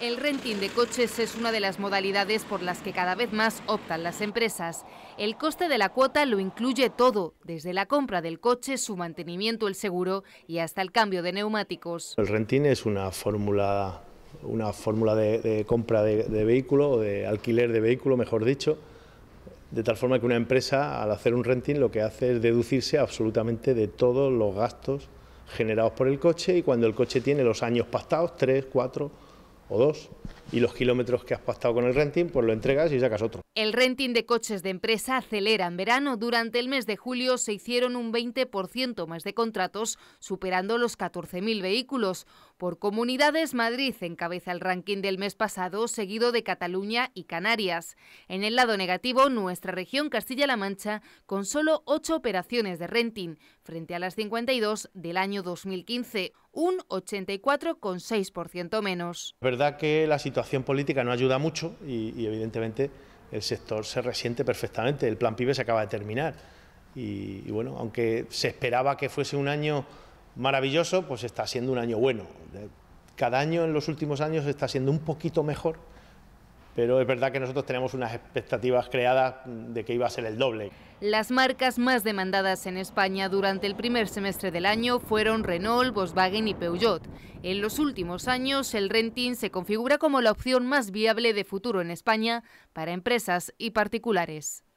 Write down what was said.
El renting de coches es una de las modalidades por las que cada vez más optan las empresas. El coste de la cuota lo incluye todo, desde la compra del coche, su mantenimiento, el seguro y hasta el cambio de neumáticos. El renting es una fórmula, una fórmula de, compra de, vehículo o de alquiler de vehículo, mejor dicho, de tal forma que una empresa al hacer un renting lo que hace es deducirse absolutamente de todos los gastos generados por el coche y cuando el coche tiene los años pastados tres, cuatro o dos y los kilómetros que has pactado con el renting, pues lo entregas y sacas otro. El renting de coches de empresa acelera en verano. Durante el mes de julio se hicieron un 20% más de contratos, superando los 14.000 vehículos. Por comunidades, Madrid encabeza el ranking del mes pasado, seguido de Cataluña y Canarias. En el lado negativo, nuestra región Castilla-La Mancha, con solo 8 operaciones de renting, frente a las 52 del año 2015, un 84,6% menos. Es verdad que la situación política no ayuda mucho y, evidentemente el sector se resiente perfectamente. El plan PIB se acaba de terminar y, y bueno, aunque se esperaba que fuese un año maravilloso, pues está siendo un año bueno. Cada año en los últimos años está siendo un poquito mejor, pero es verdad que nosotros tenemos unas expectativas creadas de que iba a ser el doble. Las marcas más demandadas en España durante el primer semestre del año fueron Renault, Volkswagen y Peugeot. En los últimos años, el renting se configura como la opción más viable de futuro en España para empresas y particulares.